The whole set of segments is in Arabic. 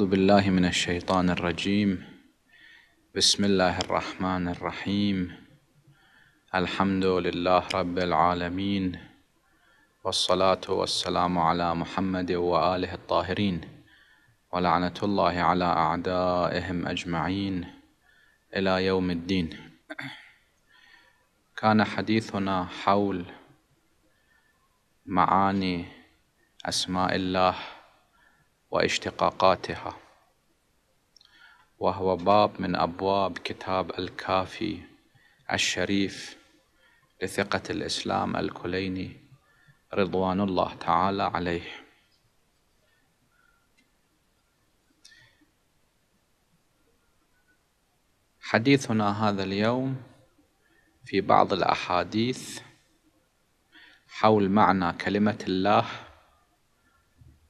أعوذ بالله من الشيطان الرجيم بسم الله الرحمن الرحيم الحمد لله رب العالمين والصلاة والسلام على محمد وآله الطاهرين ولعنة الله على أعدائهم أجمعين إلى يوم الدين كان حديثنا حول معاني أسماء الله واشتقاقاتها وهو باب من أبواب كتاب الكافي الشريف لثقة الإسلام الكليني رضوان الله تعالى عليه حديثنا هذا اليوم في بعض الأحاديث حول معنى كلمة الله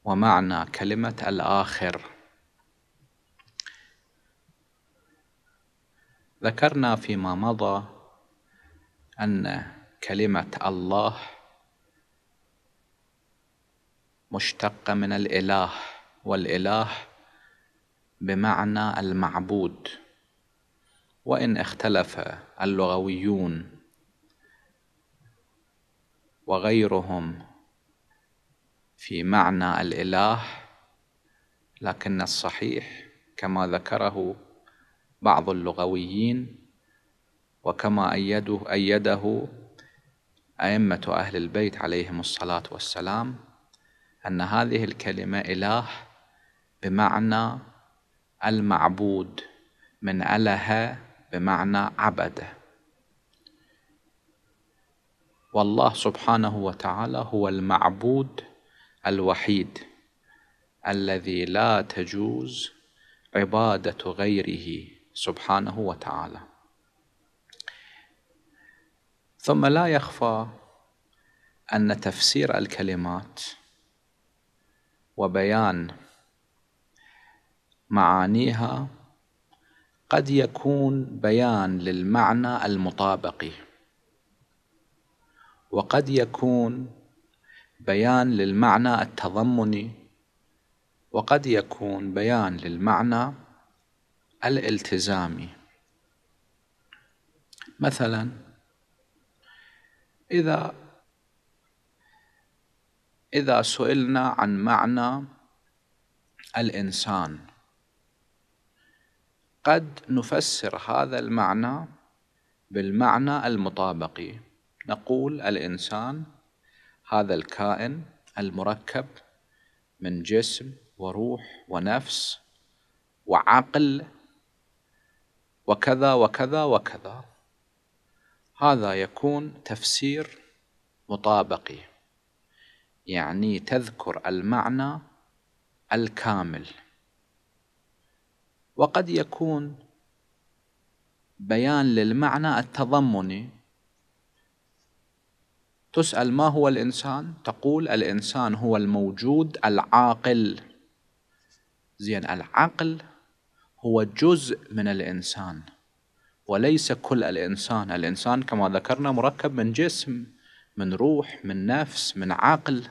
ومعنى كلمة الآخر ذكرنا فيما مضى أن كلمة الله مشتقة من الإله والإله بمعنى المعبود وإن اختلف اللغويون وغيرهم في معنى الاله لكن الصحيح كما ذكره بعض اللغويين وكما أيده, أيده أئمة أهل البيت عليهم الصلاة والسلام أن هذه الكلمة إله بمعنى المعبود من أله بمعنى عبده والله سبحانه وتعالى هو المعبود الوحيد الذي لا تجوز عبادة غيره سبحانه وتعالى ثم لا يخفى أن تفسير الكلمات وبيان معانيها قد يكون بيان للمعنى المطابق وقد يكون بيان للمعنى التضمني وقد يكون بيان للمعنى الالتزامي مثلا إذا إذا سئلنا عن معنى الإنسان قد نفسر هذا المعنى بالمعنى المطابقي نقول الإنسان هذا الكائن المركب من جسم وروح ونفس وعقل وكذا وكذا وكذا هذا يكون تفسير مطابقي يعني تذكر المعنى الكامل وقد يكون بيان للمعنى التضمني تسأل ما هو الإنسان تقول الإنسان هو الموجود العاقل زين العقل هو جزء من الإنسان وليس كل الإنسان الإنسان كما ذكرنا مركب من جسم من روح من نفس من عقل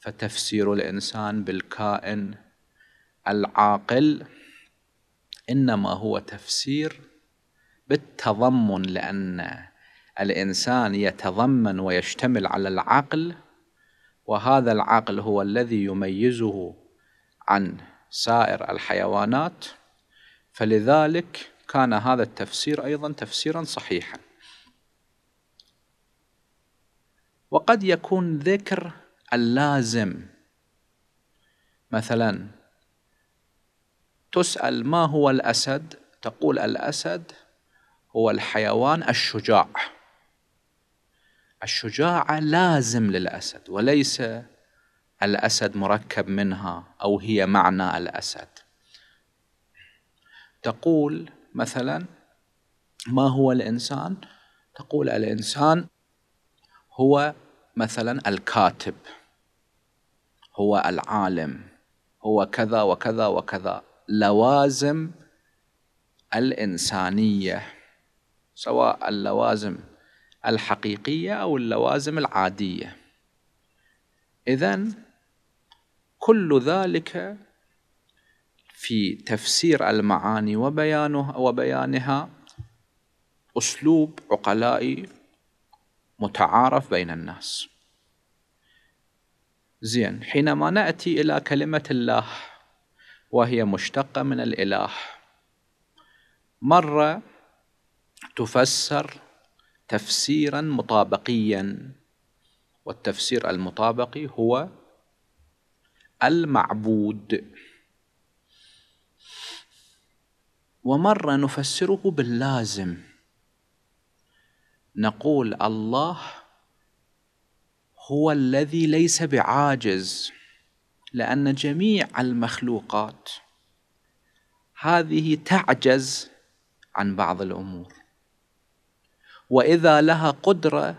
فتفسير الإنسان بالكائن العاقل إنما هو تفسير بالتضمن لأن الإنسان يتضمن ويشتمل على العقل وهذا العقل هو الذي يميزه عن سائر الحيوانات فلذلك كان هذا التفسير أيضا تفسيرا صحيحا وقد يكون ذكر اللازم مثلا تسأل ما هو الأسد تقول الأسد هو الحيوان الشجاع الشجاعة لازم للأسد وليس الأسد مركب منها أو هي معنى الأسد تقول مثلا ما هو الإنسان؟ تقول الإنسان هو مثلا الكاتب هو العالم هو كذا وكذا وكذا لوازم الإنسانية سواء اللوازم الحقيقية أو اللوازم العادية إذا كل ذلك في تفسير المعاني وبيانه وبيانها أسلوب عقلائي متعارف بين الناس زين حينما نأتي إلى كلمة الله وهي مشتقة من الإله مرة تفسر تفسيرا مطابقيا والتفسير المطابقي هو المعبود ومره نفسره باللازم نقول الله هو الذي ليس بعاجز لان جميع المخلوقات هذه تعجز عن بعض الامور واذا لها قدره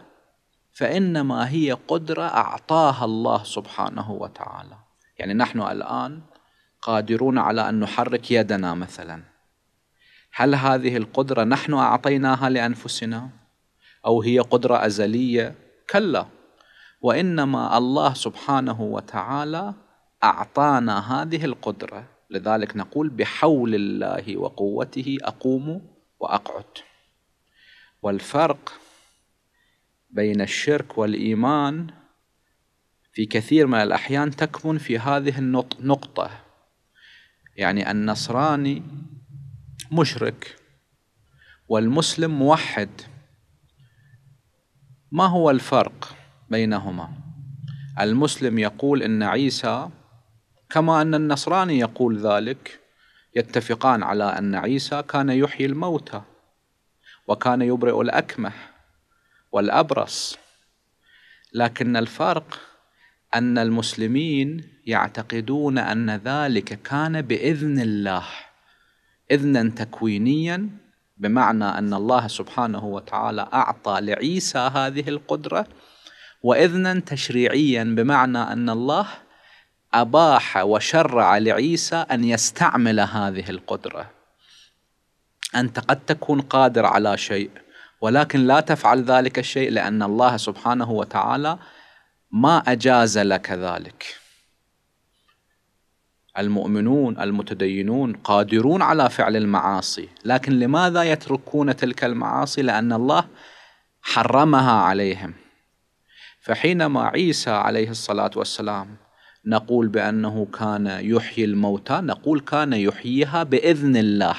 فانما هي قدره اعطاها الله سبحانه وتعالى يعني نحن الان قادرون على ان نحرك يدنا مثلا هل هذه القدره نحن اعطيناها لانفسنا او هي قدره ازليه كلا وانما الله سبحانه وتعالى اعطانا هذه القدره لذلك نقول بحول الله وقوته اقوم واقعد والفرق بين الشرك والإيمان في كثير من الأحيان تكمن في هذه النقطة يعني النصراني مشرك والمسلم موحد ما هو الفرق بينهما المسلم يقول ان عيسى كما ان النصراني يقول ذلك يتفقان على ان عيسى كان يحيي الموتى وكان يبرئ الأكمح والأبرص لكن الفرق أن المسلمين يعتقدون أن ذلك كان بإذن الله إذنا تكوينيا بمعنى أن الله سبحانه وتعالى أعطى لعيسى هذه القدرة وإذنا تشريعيا بمعنى أن الله أباح وشرع لعيسى أن يستعمل هذه القدرة أنت قد تكون قادر على شيء ولكن لا تفعل ذلك الشيء لأن الله سبحانه وتعالى ما أجاز لك ذلك المؤمنون المتدينون قادرون على فعل المعاصي لكن لماذا يتركون تلك المعاصي لأن الله حرمها عليهم فحينما عيسى عليه الصلاة والسلام نقول بأنه كان يحيي الموتى نقول كان يحييها بإذن الله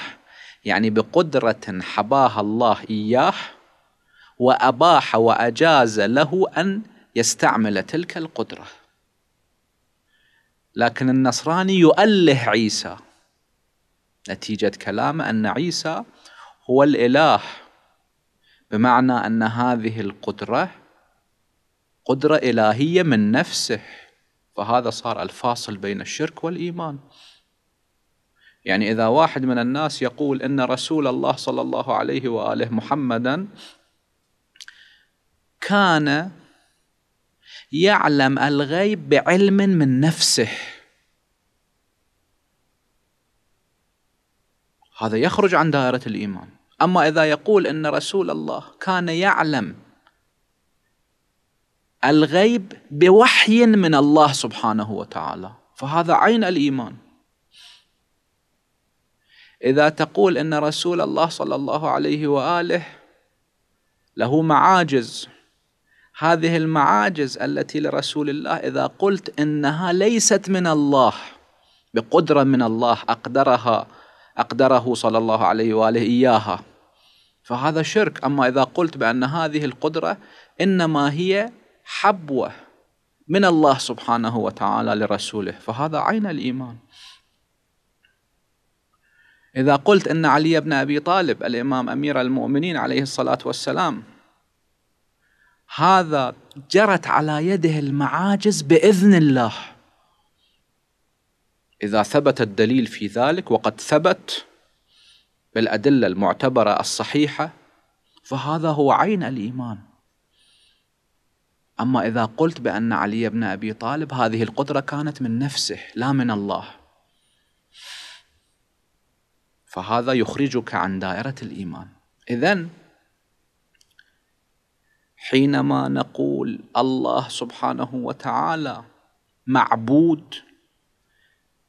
يعني بقدرة حباها الله إياه وأباح وأجاز له أن يستعمل تلك القدرة لكن النصراني يؤله عيسى نتيجة كلامه أن عيسى هو الإله بمعنى أن هذه القدرة قدرة إلهية من نفسه فهذا صار الفاصل بين الشرك والإيمان يعني إذا واحد من الناس يقول إن رسول الله صلى الله عليه وآله محمدا كان يعلم الغيب بعلم من نفسه هذا يخرج عن دائرة الإيمان أما إذا يقول إن رسول الله كان يعلم الغيب بوحي من الله سبحانه وتعالى فهذا عين الإيمان إذا تقول أن رسول الله صلى الله عليه وآله له معاجز هذه المعاجز التي لرسول الله إذا قلت إنها ليست من الله بقدرة من الله أقدرها أقدره صلى الله عليه وآله إياها فهذا شرك أما إذا قلت بأن هذه القدرة إنما هي حبوة من الله سبحانه وتعالى لرسوله فهذا عين الإيمان إذا قلت أن علي بن أبي طالب الإمام أمير المؤمنين عليه الصلاة والسلام هذا جرت على يده المعاجز بإذن الله إذا ثبت الدليل في ذلك وقد ثبت بالأدلة المعتبرة الصحيحة فهذا هو عين الإيمان أما إذا قلت بأن علي بن أبي طالب هذه القدرة كانت من نفسه لا من الله فهذا يخرجك عن دائرة الإيمان إذا حينما نقول الله سبحانه وتعالى معبود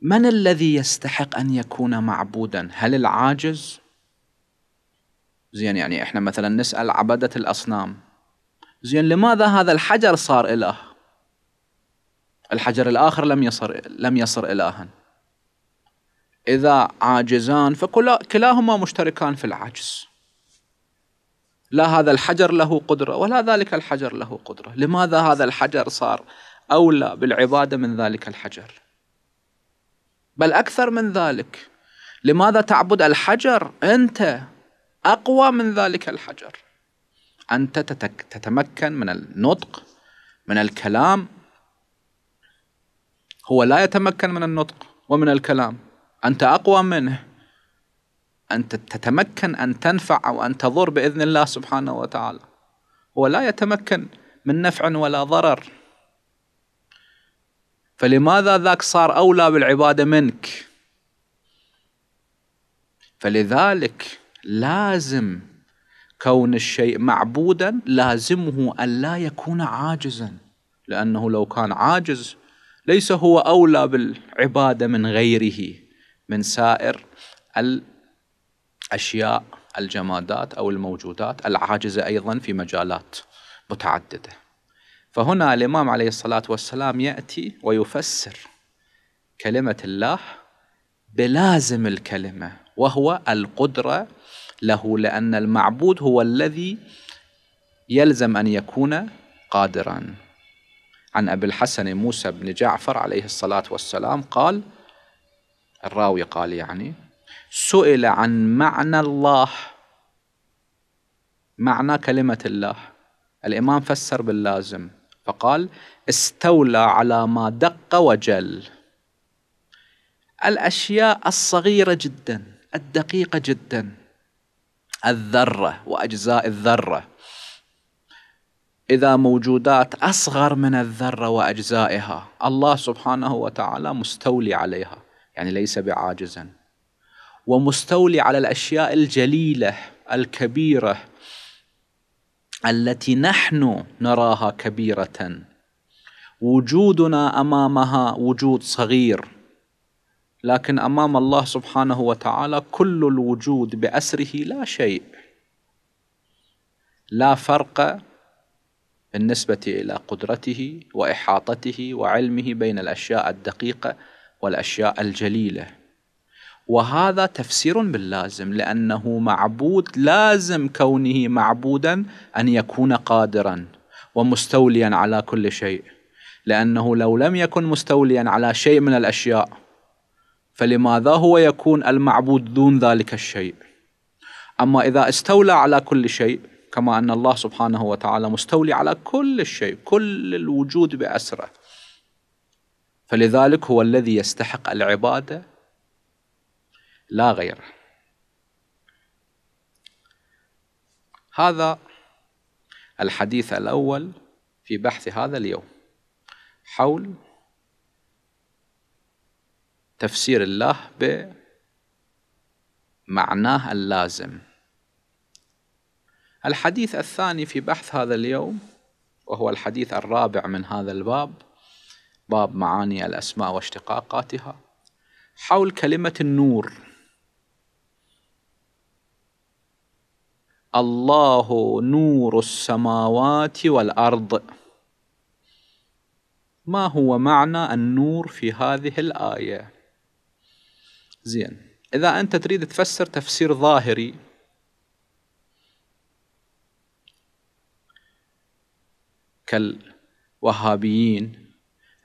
من الذي يستحق أن يكون معبودا هل العاجز زين يعني احنا مثلا نسأل عبدة الأصنام زين لماذا هذا الحجر صار إله الحجر الآخر لم يصر لم يصر إلها إذا عاجزان فكلاهما مشتركان في العجز لا هذا الحجر له قدرة ولا ذلك الحجر له قدرة لماذا هذا الحجر صار أولى بالعبادة من ذلك الحجر بل أكثر من ذلك لماذا تعبد الحجر أنت أقوى من ذلك الحجر أنت تتمكن من النطق من الكلام هو لا يتمكن من النطق ومن الكلام أنت أقوى منه أنت تتمكن أن تنفع أو أن تضر بإذن الله سبحانه وتعالى هو لا يتمكن من نفع ولا ضرر فلماذا ذاك صار أولى بالعبادة منك فلذلك لازم كون الشيء معبودا لازمه أن لا يكون عاجزا لأنه لو كان عاجز ليس هو أولى بالعبادة من غيره من سائر الأشياء الجمادات أو الموجودات العاجزة أيضا في مجالات متعددة فهنا الإمام عليه الصلاة والسلام يأتي ويفسر كلمة الله بلازم الكلمة وهو القدرة له لأن المعبود هو الذي يلزم أن يكون قادرا عن أبي الحسن موسى بن جعفر عليه الصلاة والسلام قال الراوي قال يعني سئل عن معنى الله معنى كلمة الله الإمام فسر باللازم فقال استولى على ما دق وجل الأشياء الصغيرة جدا الدقيقة جدا الذرة وأجزاء الذرة إذا موجودات أصغر من الذرة وأجزائها الله سبحانه وتعالى مستولي عليها يعني ليس بعاجزا ومستولي على الاشياء الجليله الكبيره التي نحن نراها كبيره وجودنا امامها وجود صغير لكن امام الله سبحانه وتعالى كل الوجود باسره لا شيء لا فرق بالنسبه الى قدرته واحاطته وعلمه بين الاشياء الدقيقه والأشياء الجليلة وهذا تفسير باللازم لأنه معبود لازم كونه معبودا أن يكون قادرا ومستوليا على كل شيء لأنه لو لم يكن مستوليا على شيء من الأشياء فلماذا هو يكون المعبود دون ذلك الشيء أما إذا استولى على كل شيء كما أن الله سبحانه وتعالى مستولي على كل الشيء كل الوجود بأسره فلذلك هو الذي يستحق العباده لا غيره هذا الحديث الاول في بحث هذا اليوم حول تفسير الله بمعناه اللازم الحديث الثاني في بحث هذا اليوم وهو الحديث الرابع من هذا الباب أسباب معاني الأسماء واشتقاقاتها حول كلمة النور الله نور السماوات والأرض ما هو معنى النور في هذه الآية زين إذا أنت تريد تفسر تفسير ظاهري كالوهابيين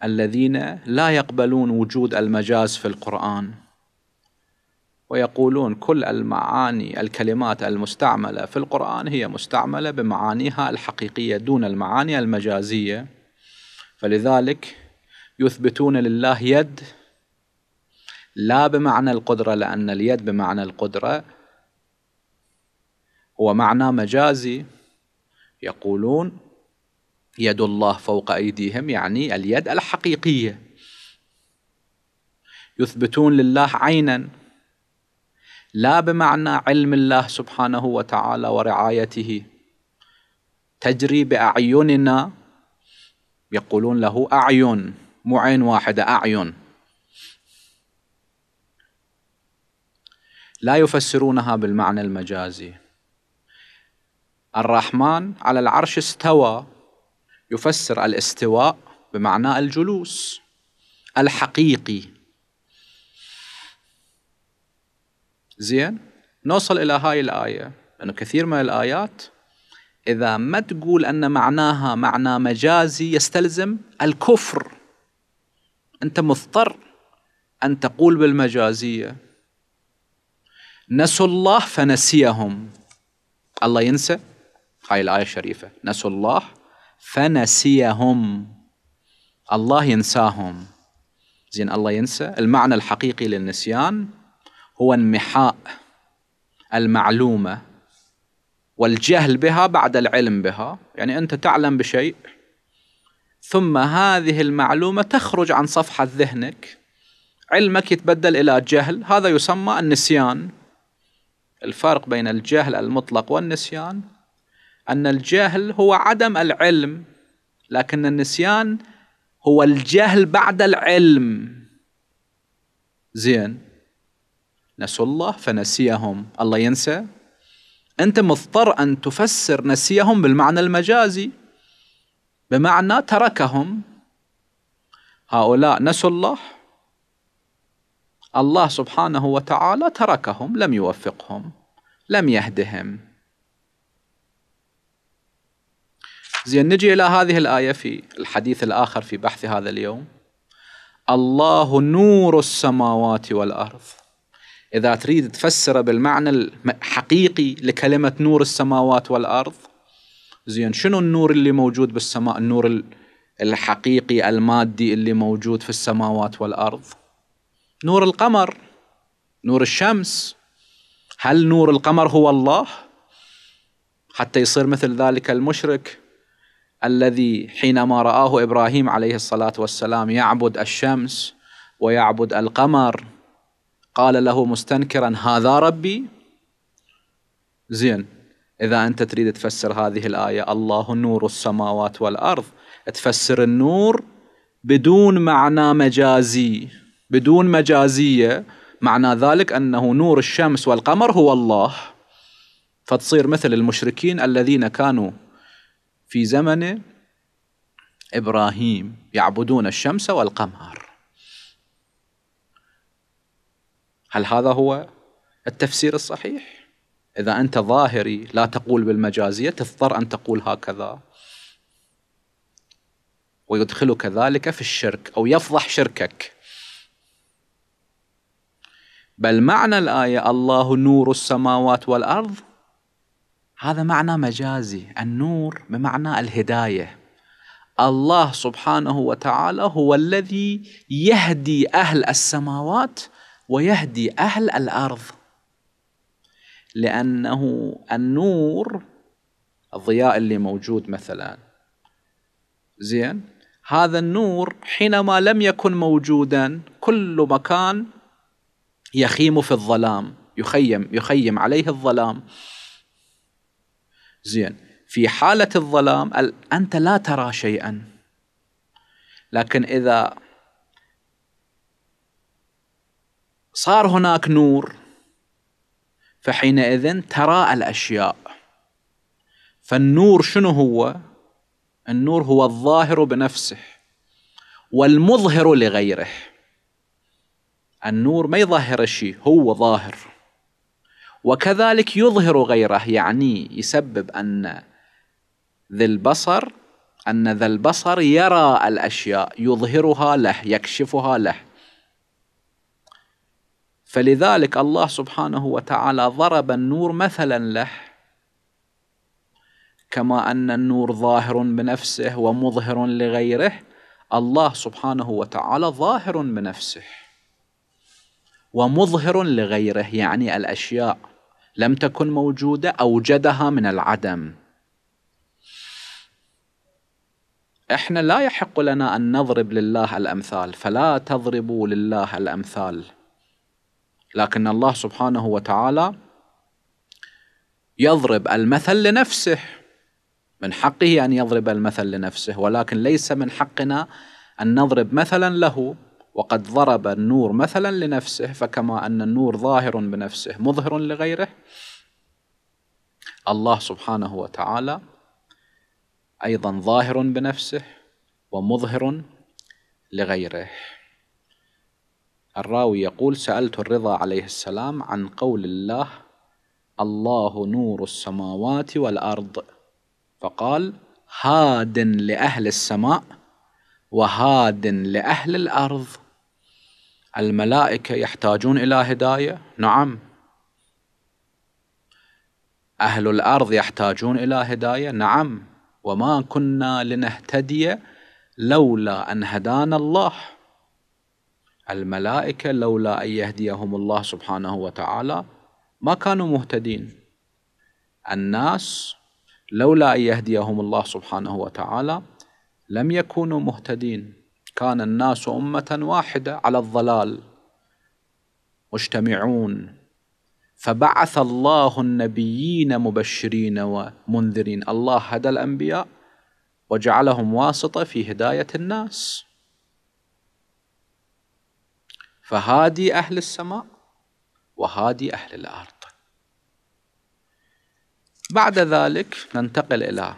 الذين لا يقبلون وجود المجاز في القرآن ويقولون كل المعاني الكلمات المستعملة في القرآن هي مستعملة بمعانيها الحقيقية دون المعاني المجازية فلذلك يثبتون لله يد لا بمعنى القدرة لأن اليد بمعنى القدرة هو معنى مجازي يقولون يد الله فوق أيديهم يعني اليد الحقيقية يثبتون لله عينا لا بمعنى علم الله سبحانه وتعالى ورعايته تجري بأعيننا يقولون له أعين مو عين واحدة أعين لا يفسرونها بالمعنى المجازي الرحمن على العرش استوى يفسر الاستواء بمعنى الجلوس الحقيقي زين نوصل إلى هاي الآية لانه كثير من الآيات إذا ما تقول أن معناها معنى مجازي يستلزم الكفر أنت مضطر أن تقول بالمجازية نسوا الله فنسيهم الله ينسى هاي الآية الشريفة نسوا الله فنسيهم الله ينساهم زين الله ينسى المعنى الحقيقي للنسيان هو انمحاء المعلومة والجهل بها بعد العلم بها يعني أنت تعلم بشيء ثم هذه المعلومة تخرج عن صفحة ذهنك علمك يتبدل إلى جهل هذا يسمى النسيان الفرق بين الجهل المطلق والنسيان أن الجهل هو عدم العلم لكن النسيان هو الجهل بعد العلم زين نسوا الله فنسيهم الله ينسى أنت مضطر أن تفسر نسيهم بالمعنى المجازي بمعنى تركهم هؤلاء نسوا الله الله سبحانه وتعالى تركهم لم يوفقهم لم يهدهم زين نجي إلى هذه الآية في الحديث الآخر في بحث هذا اليوم الله نور السماوات والأرض إذا تريد تفسره بالمعنى الحقيقي لكلمة نور السماوات والأرض زين شنو النور اللي موجود بالسماء النور الحقيقي المادي اللي موجود في السماوات والأرض نور القمر نور الشمس هل نور القمر هو الله حتى يصير مثل ذلك المشرك الذي حينما رآه إبراهيم عليه الصلاة والسلام يعبد الشمس ويعبد القمر قال له مستنكرا هذا ربي زين إذا أنت تريد تفسر هذه الآية الله نور السماوات والأرض تفسر النور بدون معنى مجازي بدون مجازية معنى ذلك أنه نور الشمس والقمر هو الله فتصير مثل المشركين الذين كانوا في زمن إبراهيم يعبدون الشمس والقمر هل هذا هو التفسير الصحيح؟ إذا أنت ظاهري لا تقول بالمجازية تضطر أن تقول هكذا ويدخلك ذلك في الشرك أو يفضح شركك بل معنى الآية الله نور السماوات والأرض هذا معنى مجازي النور بمعنى الهدايه الله سبحانه وتعالى هو الذي يهدي اهل السماوات ويهدي اهل الارض لانه النور الضياء اللي موجود مثلا زين هذا النور حينما لم يكن موجودا كل مكان يخيم في الظلام يخيم يخيم عليه الظلام زين في حالة الظلام أنت لا ترى شيئا لكن إذا صار هناك نور فحينئذ ترى الأشياء فالنور شنو هو؟ النور هو الظاهر بنفسه والمظهر لغيره النور ما يظهر شيء هو ظاهر وكذلك يظهر غيره يعني يسبب أن ذي البصر أن ذا البصر يرى الأشياء يظهرها له يكشفها له فلذلك الله سبحانه وتعالى ضرب النور مثلا له كما أن النور ظاهر بنفسه ومظهر لغيره الله سبحانه وتعالى ظاهر بنفسه ومظهر لغيره يعني الأشياء لم تكن موجودة أوجدها من العدم احنا لا يحق لنا ان نضرب لله الامثال فلا تضربوا لله الامثال لكن الله سبحانه وتعالى يضرب المثل لنفسه من حقه ان يضرب المثل لنفسه ولكن ليس من حقنا ان نضرب مثلا له وقد ضرب النور مثلا لنفسه فكما أن النور ظاهر بنفسه مظهر لغيره الله سبحانه وتعالى أيضا ظاهر بنفسه ومظهر لغيره الراوي يقول سألت الرضا عليه السلام عن قول الله الله نور السماوات والأرض فقال هاد لأهل السماء وهاد لأهل الأرض الملائكة يحتاجون إلى هداية؟ نعم. أهل الأرض يحتاجون إلى هداية؟ نعم. وما كنا لنهتدي لولا أن هدانا الله. الملائكة لولا أن يهديهم الله سبحانه وتعالى ما كانوا مهتدين. الناس لولا أن يهديهم الله سبحانه وتعالى لم يكونوا مهتدين كان الناس أمة واحدة على الضلال مجتمعون فبعث الله النبيين مبشرين ومنذرين الله هدى الأنبياء وجعلهم واسطة في هداية الناس فهادي أهل السماء وهادي أهل الأرض بعد ذلك ننتقل إلى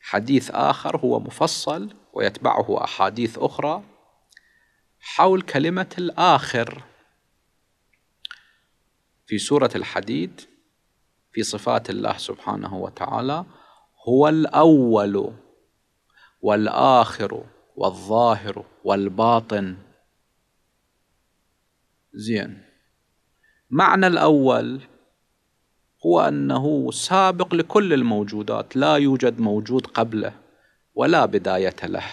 حديث آخر هو مفصل ويتبعه أحاديث أخرى حول كلمة الآخر في سورة الحديد في صفات الله سبحانه وتعالى هو الأول والآخر والظاهر والباطن زين معنى الأول هو أنه سابق لكل الموجودات لا يوجد موجود قبله ولا بداية له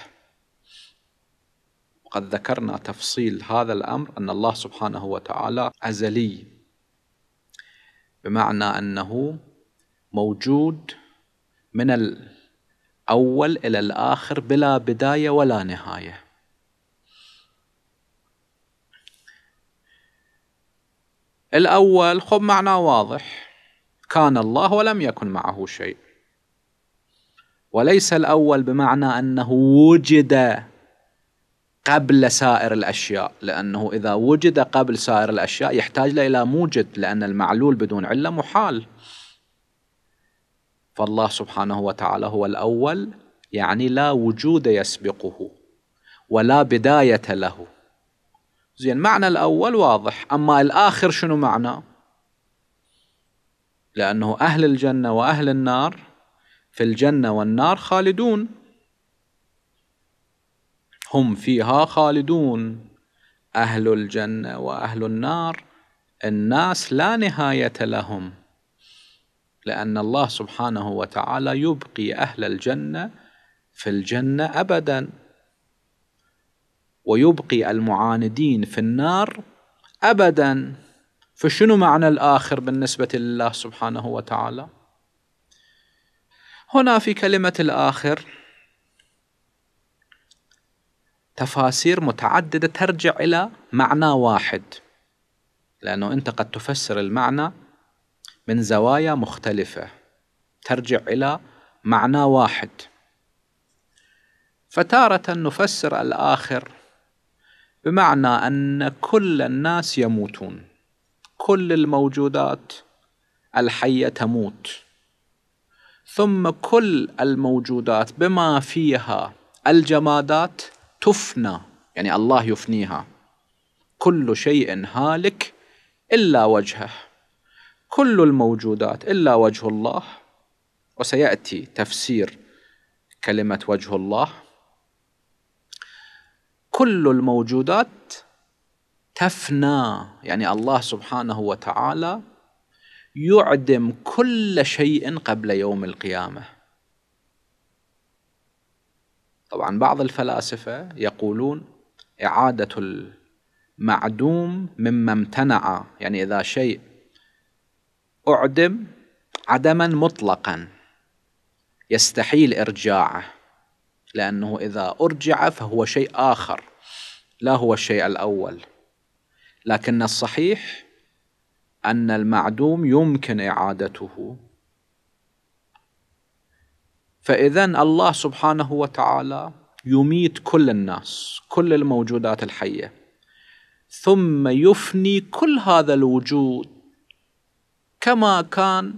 وقد ذكرنا تفصيل هذا الأمر أن الله سبحانه وتعالى أزلي بمعنى أنه موجود من الأول إلى الآخر بلا بداية ولا نهاية الأول خب معنى واضح كان الله ولم يكن معه شيء وليس الأول بمعنى أنه وجد قبل سائر الأشياء لأنه إذا وجد قبل سائر الأشياء يحتاج إلى موجد لأن المعلول بدون علة محال فالله سبحانه وتعالى هو الأول يعني لا وجود يسبقه ولا بداية له زين معنى الأول واضح أما الآخر شنو معنى لأنه أهل الجنة وأهل النار في الجنة والنار خالدون هم فيها خالدون أهل الجنة وأهل النار الناس لا نهاية لهم لأن الله سبحانه وتعالى يبقي أهل الجنة في الجنة أبدا ويبقي المعاندين في النار أبدا فشنو معنى الآخر بالنسبة لله سبحانه وتعالى؟ هنا في كلمة الآخر تفاسير متعددة ترجع إلى معنى واحد لأنه أنت قد تفسر المعنى من زوايا مختلفة ترجع إلى معنى واحد فتارة نفسر الآخر بمعنى أن كل الناس يموتون كل الموجودات الحية تموت ثم كل الموجودات بما فيها الجمادات تفنى يعني الله يفنيها كل شيء هالك إلا وجهه كل الموجودات إلا وجه الله وسيأتي تفسير كلمة وجه الله كل الموجودات تفنى يعني الله سبحانه وتعالى يعدم كل شيء قبل يوم القيامة طبعا بعض الفلاسفة يقولون إعادة المعدوم مما امتنع يعني إذا شيء أعدم عدما مطلقا يستحيل إرجاعه لأنه إذا أرجع فهو شيء آخر لا هو الشيء الأول لكن الصحيح أن المعدوم يمكن إعادته فإذا الله سبحانه وتعالى يميت كل الناس كل الموجودات الحية ثم يفني كل هذا الوجود كما كان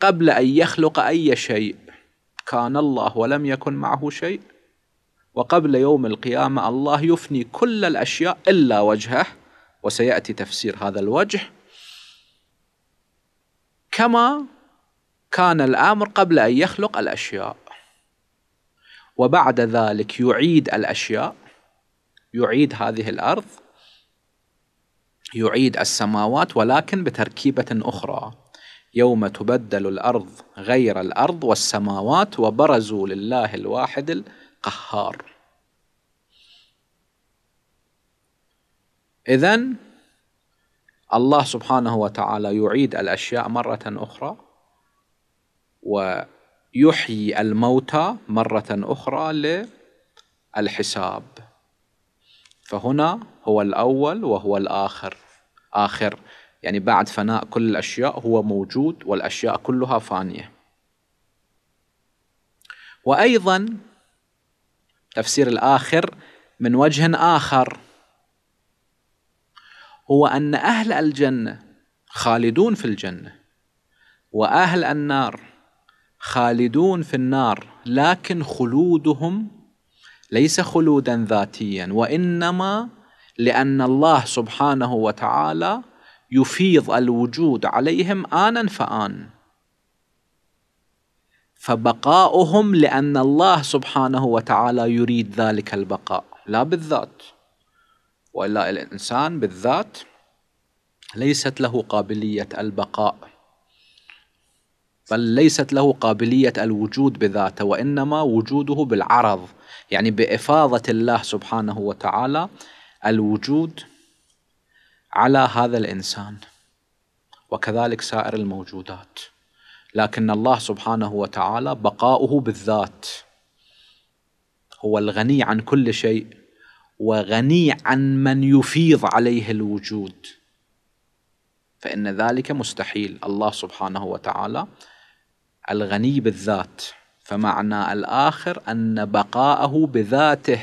قبل أن يخلق أي شيء كان الله ولم يكن معه شيء وقبل يوم القيامة الله يفني كل الأشياء إلا وجهه وسيأتي تفسير هذا الوجه كما كان الامر قبل ان يخلق الاشياء وبعد ذلك يعيد الاشياء يعيد هذه الارض يعيد السماوات ولكن بتركيبه اخرى يوم تبدل الارض غير الارض والسماوات وبرزوا لله الواحد القهار اذا الله سبحانه وتعالى يعيد الاشياء مره اخرى ويحيي الموتى مره اخرى للحساب فهنا هو الاول وهو الاخر اخر يعني بعد فناء كل الاشياء هو موجود والاشياء كلها فانيه وايضا تفسير الاخر من وجه اخر هو أن أهل الجنة خالدون في الجنة وأهل النار خالدون في النار لكن خلودهم ليس خلودا ذاتيا وإنما لأن الله سبحانه وتعالى يفيض الوجود عليهم آنا فآن فبقاؤهم لأن الله سبحانه وتعالى يريد ذلك البقاء لا بالذات والا الانسان بالذات ليست له قابليه البقاء بل ليست له قابليه الوجود بذاته وانما وجوده بالعرض يعني بافاضه الله سبحانه وتعالى الوجود على هذا الانسان وكذلك سائر الموجودات لكن الله سبحانه وتعالى بقاؤه بالذات هو الغني عن كل شيء وغني عن من يفيض عليه الوجود فإن ذلك مستحيل الله سبحانه وتعالى الغني بالذات فمعنى الآخر أن بقاءه بذاته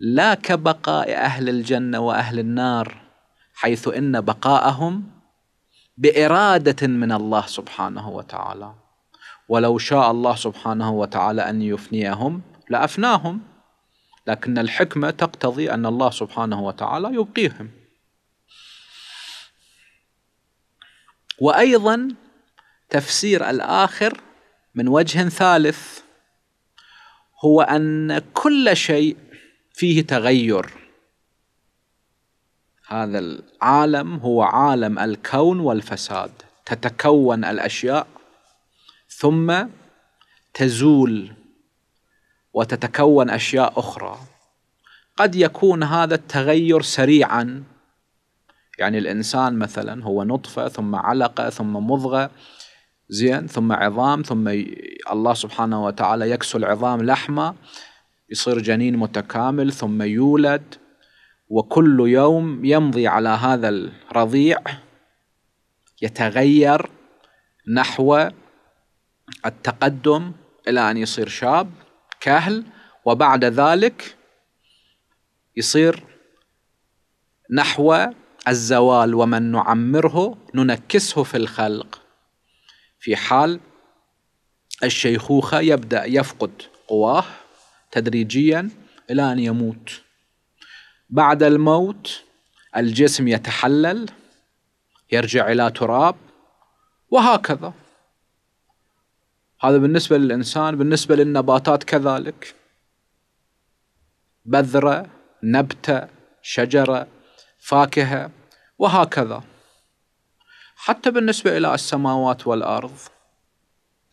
لا كبقاء أهل الجنة وأهل النار حيث إن بقاءهم بإرادة من الله سبحانه وتعالى ولو شاء الله سبحانه وتعالى أن يفنيهم لأفناهم لكن الحكمة تقتضي أن الله سبحانه وتعالى يبقيهم وأيضا تفسير الآخر من وجه ثالث هو أن كل شيء فيه تغير هذا العالم هو عالم الكون والفساد تتكون الأشياء ثم تزول وتتكون اشياء اخرى قد يكون هذا التغير سريعا يعني الانسان مثلا هو نطفه ثم علقه ثم مضغه زين ثم عظام ثم الله سبحانه وتعالى يكسو العظام لحمه يصير جنين متكامل ثم يولد وكل يوم يمضي على هذا الرضيع يتغير نحو التقدم الى ان يصير شاب كهل وبعد ذلك يصير نحو الزوال ومن نعمره ننكسه في الخلق في حال الشيخوخة يبدأ يفقد قواه تدريجيا إلى أن يموت بعد الموت الجسم يتحلل يرجع إلى تراب وهكذا هذا بالنسبة للإنسان بالنسبة للنباتات كذلك بذرة نبتة شجرة فاكهة وهكذا حتى بالنسبة إلى السماوات والأرض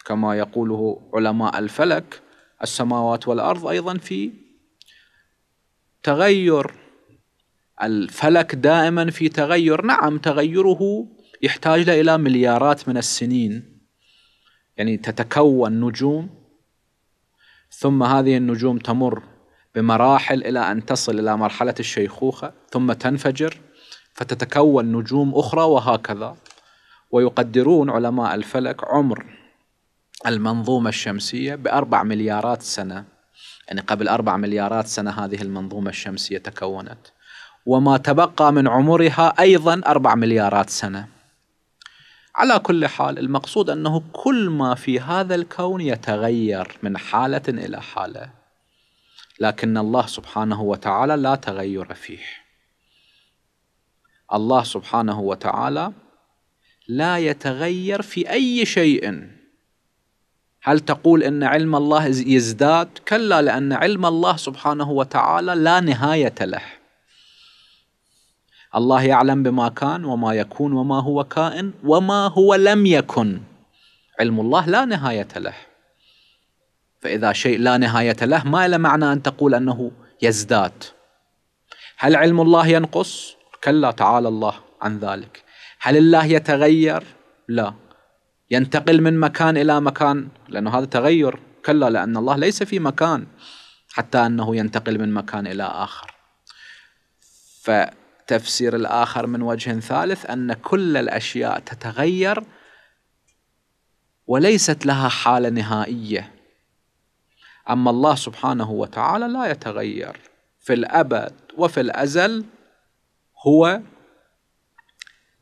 كما يقوله علماء الفلك السماوات والأرض أيضا في تغير الفلك دائما في تغير نعم تغيره يحتاج إلى مليارات من السنين يعني تتكون نجوم ثم هذه النجوم تمر بمراحل الى ان تصل الى مرحله الشيخوخه ثم تنفجر فتتكون نجوم اخرى وهكذا ويقدرون علماء الفلك عمر المنظومه الشمسيه باربع مليارات سنه يعني قبل اربع مليارات سنه هذه المنظومه الشمسيه تكونت وما تبقى من عمرها ايضا اربع مليارات سنه على كل حال المقصود أنه كل ما في هذا الكون يتغير من حالة إلى حالة لكن الله سبحانه وتعالى لا تغير فيه الله سبحانه وتعالى لا يتغير في أي شيء هل تقول ان علم الله يزداد؟ كلا لان علم الله سبحانه وتعالى لا نهايه له. الله يعلم بما كان وما يكون وما هو كائن وما هو لم يكن علم الله لا نهاية له فإذا شيء لا نهاية له ما له معنى أن تقول أنه يزداد هل علم الله ينقص؟ كلا تعالى الله عن ذلك هل الله يتغير؟ لا ينتقل من مكان إلى مكان لأنه هذا تغير كلا لأن الله ليس في مكان حتى أنه ينتقل من مكان إلى آخر ف التفسير الآخر من وجه ثالث أن كل الأشياء تتغير وليست لها حالة نهائية أما الله سبحانه وتعالى لا يتغير في الأبد وفي الأزل هو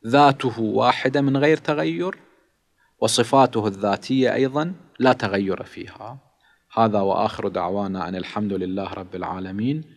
ذاته واحدة من غير تغير وصفاته الذاتية أيضا لا تغير فيها هذا وآخر دعوانا أن الحمد لله رب العالمين